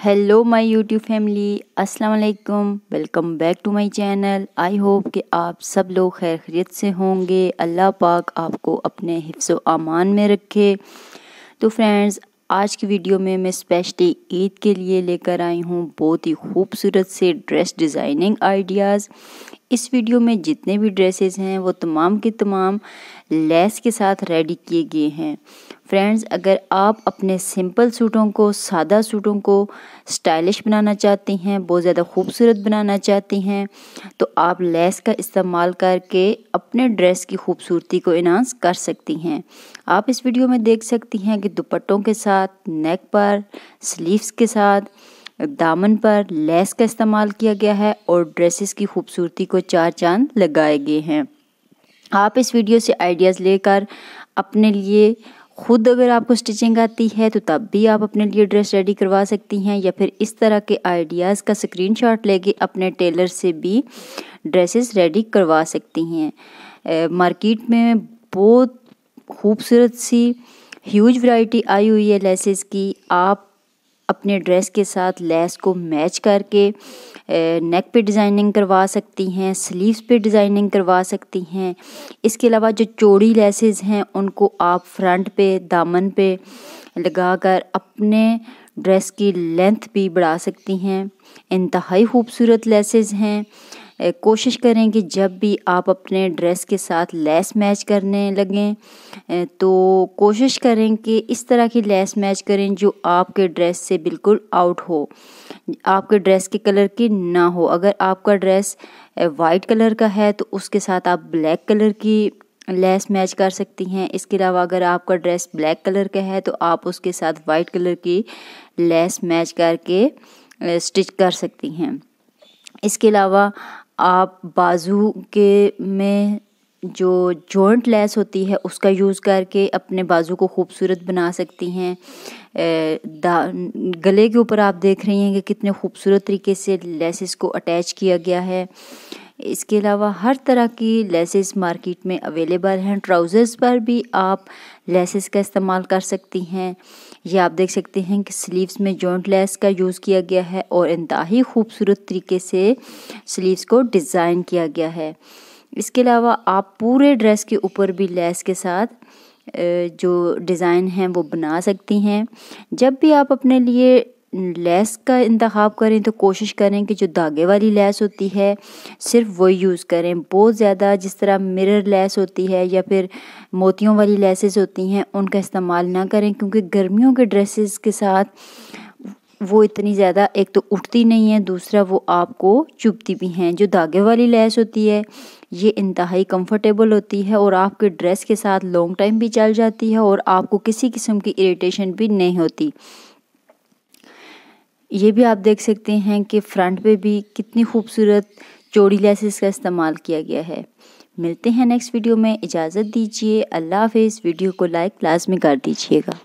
hello my YouTube family अस्सलाम वालेकुम welcome back to my channel I hope कि आप सब लोग खैर खरीत से होंगे अल्लाह पाक आपको अपने हिफ्स अमान में रखे तो फ्रेंड्स आज की वीडियो में मैं स्पेशली ईद के लिए लेकर आई हूँ बहुत ही खूबसूरत से ड्रेस डिज़ाइनिंग आइडियाज़ इस वीडियो में जितने भी ड्रेसेस हैं वो तमाम के तमाम लेस के साथ रेडी किए गए हैं फ्रेंड्स अगर आप अपने सिंपल सूटों को सादा सूटों को स्टाइलिश बनाना चाहती हैं बहुत ज़्यादा खूबसूरत बनाना चाहती हैं तो आप लेस का इस्तेमाल करके अपने ड्रेस की खूबसूरती को इन्हांस कर सकती हैं आप इस वीडियो में देख सकती हैं कि दुपट्टों के साथ नेक पर स्लीव्स के साथ दामन पर लेस का इस्तेमाल किया गया है और ड्रेसेस की खूबसूरती को चार चांद लगाए गए हैं आप इस वीडियो से आइडियाज़ लेकर अपने लिए खुद अगर आपको स्टिचिंग आती है तो तब भी आप अपने लिए ड्रेस रेडी करवा सकती हैं या फिर इस तरह के आइडियाज़ का स्क्रीनशॉट लेके अपने टेलर से भी ड्रेसेस रेडी करवा सकती हैं मार्केट में बहुत खूबसूरत सी ह्यूज वैरायटी आई हुई है लेसेस की आप अपने ड्रेस के साथ लेस को मैच करके नेक पे डिज़ाइनिंग करवा सकती हैं स्लीव्स पे डिज़ाइनिंग करवा सकती हैं इसके अलावा जो चौड़ी लेसेस हैं उनको आप फ्रंट पे दामन पे लगाकर अपने ड्रेस की लेंथ भी बढ़ा सकती हैं इंतहाई खूबसूरत लेसेस हैं कोशिश करें कि जब भी आप अपने ड्रेस के साथ लेस मैच करने लगें तो कोशिश करें कि इस तरह की लेस मैच करें जो आपके ड्रेस से बिल्कुल आउट हो आपके ड्रेस के कलर की ना हो अगर आपका ड्रेस वाइट कलर का है तो उसके साथ आप ब्लैक कलर की लेस मैच कर सकती हैं इसके अलावा अगर आपका ड्रेस ब्लैक कलर का है तो आप उसके साथ वाइट कलर की लेस मैच करके स्टिच कर सकती हैं इसके अलावा आप बाजू के में जो जॉइंट लेस होती है उसका यूज़ करके अपने बाजू को खूबसूरत बना सकती हैं गले के ऊपर आप देख रही हैं कि कितने खूबसूरत तरीके से लेसेस को अटैच किया गया है इसके अलावा हर तरह की लेसेस मार्केट में अवेलेबल हैं ट्राउज़र्स पर भी आप लेसेस का इस्तेमाल कर सकती हैं ये आप देख सकते हैं कि स्लीव्स में जॉइंट लेस का यूज़ किया गया है और इंतहाई खूबसूरत तरीके से स्लीव्स को डिज़ाइन किया गया है इसके अलावा आप पूरे ड्रेस के ऊपर भी लेस के साथ जो डिज़ाइन हैं वो बना सकती हैं जब भी आप अपने लिए लेस का इंतखब करें तो कोशिश करें कि जो धागे वाली लेस होती है सिर्फ वो यूज़ करें बहुत ज़्यादा जिस तरह मिरर लेस होती है या फिर मोतियों वाली लेसेस होती हैं उनका इस्तेमाल ना करें क्योंकि गर्मियों के ड्रेसेस के साथ वो इतनी ज़्यादा एक तो उठती नहीं है दूसरा वो आपको चुभती भी हैं जो धागे वाली लैस होती है ये इंतहाई कंफर्टेबल होती है और आपके ड्रेस के साथ लॉन्ग टाइम भी चल जाती है और आपको किसी किस्म की इरिटेशन भी नहीं होती ये भी आप देख सकते हैं कि फ्रंट पे भी कितनी खूबसूरत चौड़ी लेसेस का इस्तेमाल किया गया है मिलते हैं नेक्स्ट वीडियो में इजाज़त दीजिए अल्लाह हाफिज़ वीडियो को लाइक लाजमी कर दीजिएगा